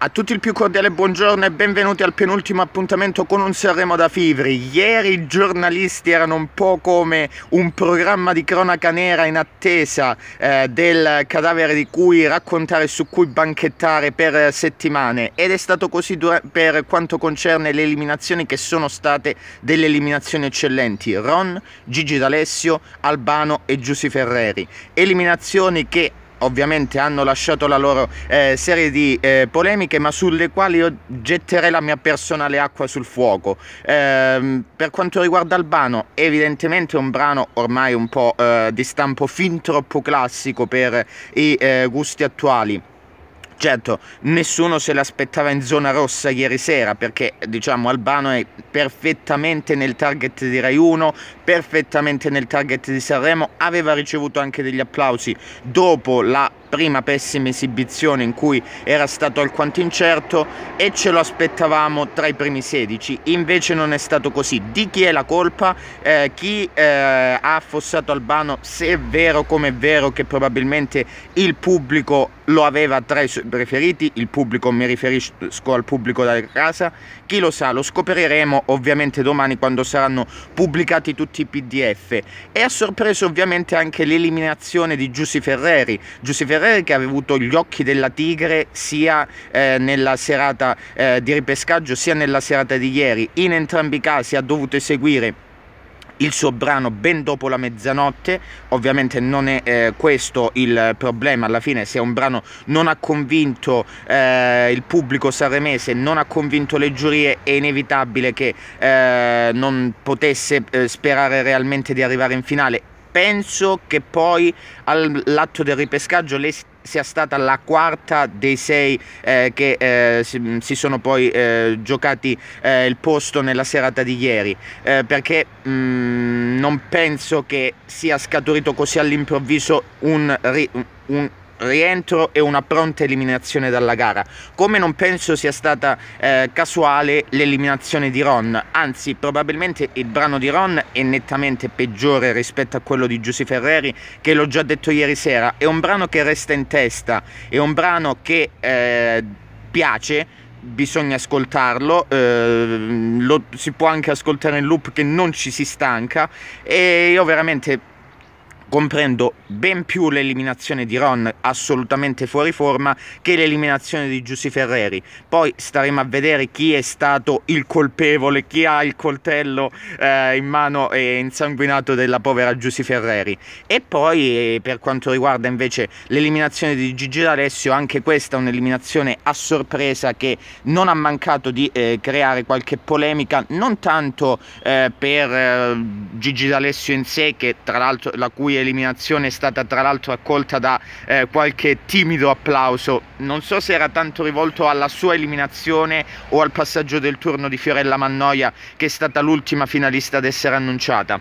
A tutti il più cordiale buongiorno e benvenuti al penultimo appuntamento con un Sanremo da Fivri. Ieri i giornalisti erano un po' come un programma di cronaca nera in attesa eh, del cadavere di cui raccontare su cui banchettare per settimane ed è stato così per quanto concerne le eliminazioni che sono state delle eliminazioni eccellenti. Ron, Gigi D'Alessio, Albano e Giussi Ferreri. Eliminazioni che ovviamente hanno lasciato la loro eh, serie di eh, polemiche ma sulle quali io getterei la mia personale acqua sul fuoco eh, per quanto riguarda Albano evidentemente è un brano ormai un po' eh, di stampo fin troppo classico per i eh, gusti attuali Certo, nessuno se l'aspettava in zona rossa ieri sera perché diciamo Albano è perfettamente nel target di Rai 1, perfettamente nel target di Sanremo, aveva ricevuto anche degli applausi dopo la prima pessima esibizione in cui era stato alquanto incerto e ce lo aspettavamo tra i primi 16 invece non è stato così di chi è la colpa eh, chi eh, ha affossato Albano se è vero come è vero che probabilmente il pubblico lo aveva tra i suoi preferiti, il pubblico, mi riferisco al pubblico da casa, chi lo sa, lo scopriremo ovviamente domani quando saranno pubblicati tutti i pdf e ha sorpreso ovviamente anche l'eliminazione di Giussi Ferreri, Giussi Ferreri che aveva avuto gli occhi della tigre sia eh, nella serata eh, di ripescaggio sia nella serata di ieri, in entrambi i casi ha dovuto eseguire il suo brano ben dopo la mezzanotte ovviamente non è eh, questo il problema alla fine se un brano non ha convinto eh, il pubblico sanremese non ha convinto le giurie è inevitabile che eh, non potesse eh, sperare realmente di arrivare in finale penso che poi all'atto del ripescaggio lei sia stata la quarta dei sei eh, che eh, si, sono poi eh, giocati eh, il posto nella serata di ieri eh, perché mh, mm, non penso che sia scaturito così all'improvviso un, un, rientro e una pronta eliminazione dalla gara. Come non penso sia stata eh, casuale l'eliminazione di Ron, anzi probabilmente il brano di Ron è nettamente peggiore rispetto a quello di Giussi Ferreri che l'ho già detto ieri sera, è un brano che resta in testa, è un brano che eh, piace, bisogna ascoltarlo, eh, lo, si può anche ascoltare in loop che non ci si stanca e io veramente comprendo ben più l'eliminazione di Ron assolutamente fuori forma che l'eliminazione di Giussi Ferreri. Poi staremo a vedere chi è stato il colpevole, chi ha il coltello eh, in mano e insanguinato della povera Giussi Ferreri. E poi eh, per quanto riguarda invece l'eliminazione di Gigi D'Alessio, anche questa è un'eliminazione a sorpresa che non ha mancato di eh, creare qualche polemica, non tanto eh, per eh, Gigi D'Alessio in sé, che tra l'altro la cui eliminazione è stata tra l'altro accolta da eh, qualche timido applauso. Non so se era tanto rivolto alla sua eliminazione o al passaggio del turno di Fiorella Mannoia, che è stata l'ultima finalista ad essere annunciata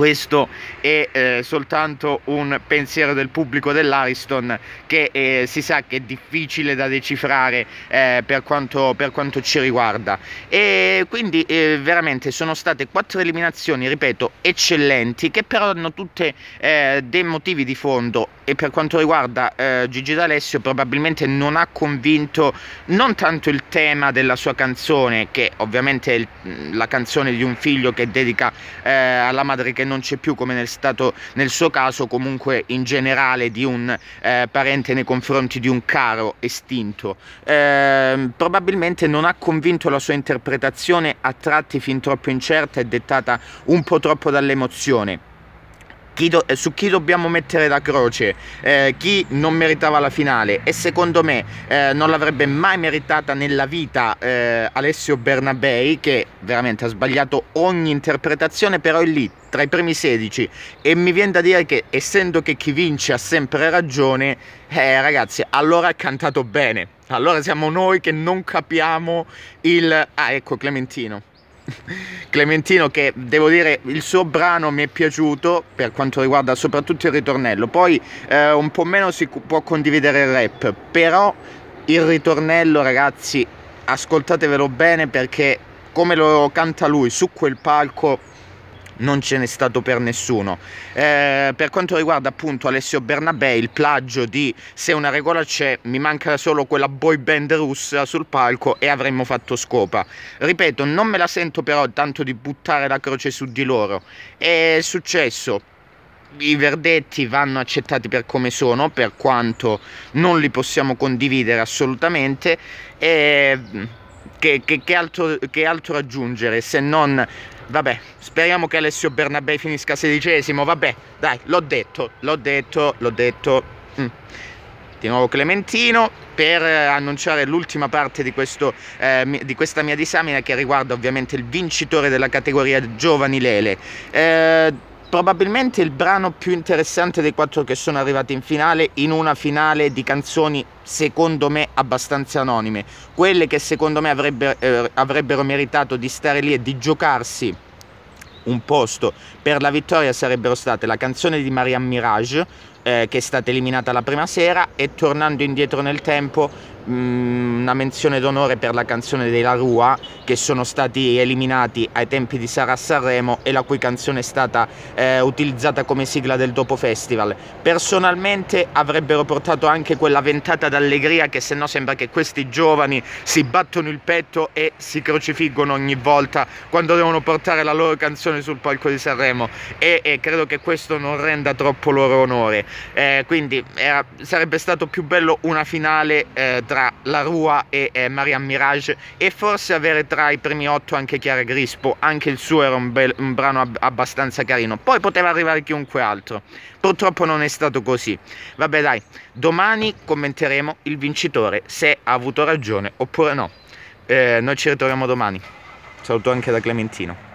questo è eh, soltanto un pensiero del pubblico dell'Ariston che eh, si sa che è difficile da decifrare eh, per, quanto, per, quanto, ci riguarda e quindi eh, veramente sono state quattro eliminazioni ripeto eccellenti che però hanno tutte eh, dei motivi di fondo e per quanto riguarda eh, Gigi D'Alessio probabilmente non ha convinto non tanto il tema della sua canzone che ovviamente è il, mm, la canzone di un figlio che dedica eh, alla madre che non c'è più come nel, stato, nel suo caso comunque in generale di un eh, parente nei confronti di un caro estinto eh, probabilmente non ha convinto la sua interpretazione a tratti fin troppo incerta e dettata un po' troppo dall'emozione chi do, eh, su chi dobbiamo mettere la croce, eh, chi non meritava la finale e secondo me eh, non l'avrebbe mai meritata nella vita eh, Alessio Bernabei che veramente ha sbagliato ogni interpretazione però è lì tra i primi 16 e mi viene da dire che essendo che chi vince ha sempre ragione eh ragazzi allora ha cantato bene allora siamo noi che non capiamo il ah ecco Clementino Clementino che devo dire il suo brano mi è piaciuto per quanto riguarda soprattutto il ritornello, poi eh, un po' meno si può condividere il rap, però il ritornello ragazzi ascoltatevelo bene perché come lo canta lui su quel palco non ce n'è stato per nessuno. Eh, per quanto riguarda appunto Alessio Bernabé, il plagio di se una regola c'è, mi manca solo quella boy band russa sul palco e avremmo fatto scopa. Ripeto, non me la sento però tanto di buttare la croce su di loro. È successo, i verdetti vanno accettati per come sono, per quanto non li possiamo condividere assolutamente. E che, che, che, altro, che altro aggiungere se non vabbè, speriamo che Alessio Bernabei finisca sedicesimo, vabbè, dai, l'ho detto, l'ho detto, l'ho detto. Mm. Di nuovo Clementino per annunciare l'ultima parte di, questo, eh, di, questa mia disamina che riguarda ovviamente il vincitore della categoria giovanilele. Eh, probabilmente il brano più interessante dei quattro che sono arrivati in finale in una finale di canzoni secondo me abbastanza anonime quelle che secondo me avrebbe, eh, avrebbero meritato di stare lì e di giocarsi un posto per la vittoria sarebbero state la canzone di Marianne Mirage eh, che è stata eliminata la prima sera e tornando indietro nel tempo Mm, una menzione d'onore per la canzone dei La Rua che sono stati eliminati ai tempi di Sara Sanremo e la cui canzone è stata eh, utilizzata come sigla del dopo festival. Personalmente avrebbero portato anche quella ventata d'allegria che se no sembra che questi giovani si battono il petto e si crocifiggono ogni volta quando devono portare la loro canzone sul palco di Sanremo e, e credo che questo non renda troppo loro onore. Eh, quindi era, sarebbe stato più bello una finale eh, tra tra la Rua e eh, Marianne Mirage e forse avere tra i primi otto anche Chiara Grispo, anche il suo era un, bel, un brano ab abbastanza carino, poi poteva arrivare chiunque altro, purtroppo non è stato così. Vabbè dai, domani commenteremo il vincitore, se ha avuto ragione oppure no. Eh, noi ci ritroviamo domani, saluto anche da Clementino.